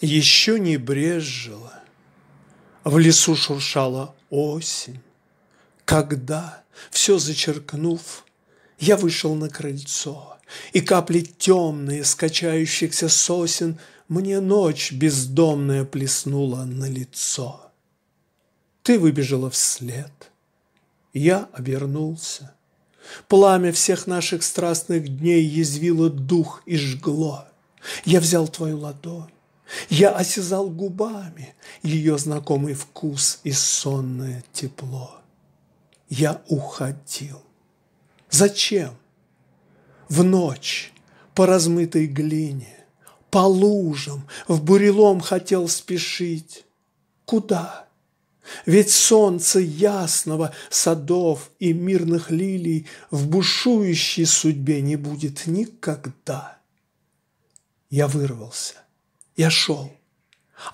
еще не брежжило, В лесу шуршала осень. Когда, все зачеркнув, я вышел на крыльцо, И капли темные, скачающихся сосен, Мне ночь бездомная плеснула на лицо. Ты выбежала вслед. Я обернулся. Пламя всех наших страстных дней Язвило дух и жгло. Я взял твою ладонь. Я осязал губами ее знакомый вкус и сонное тепло. Я уходил. Зачем? В ночь, по размытой глине, по лужам, в бурелом хотел спешить. Куда? Ведь солнце ясного садов и мирных лилий в бушующей судьбе не будет никогда. Я вырвался – я шел,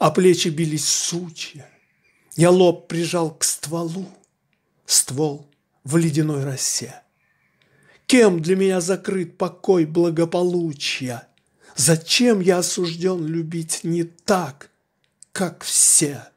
а плечи бились сучья. Я лоб прижал к стволу, ствол в ледяной росе. Кем для меня закрыт покой благополучия? Зачем я осужден любить не так, как все?»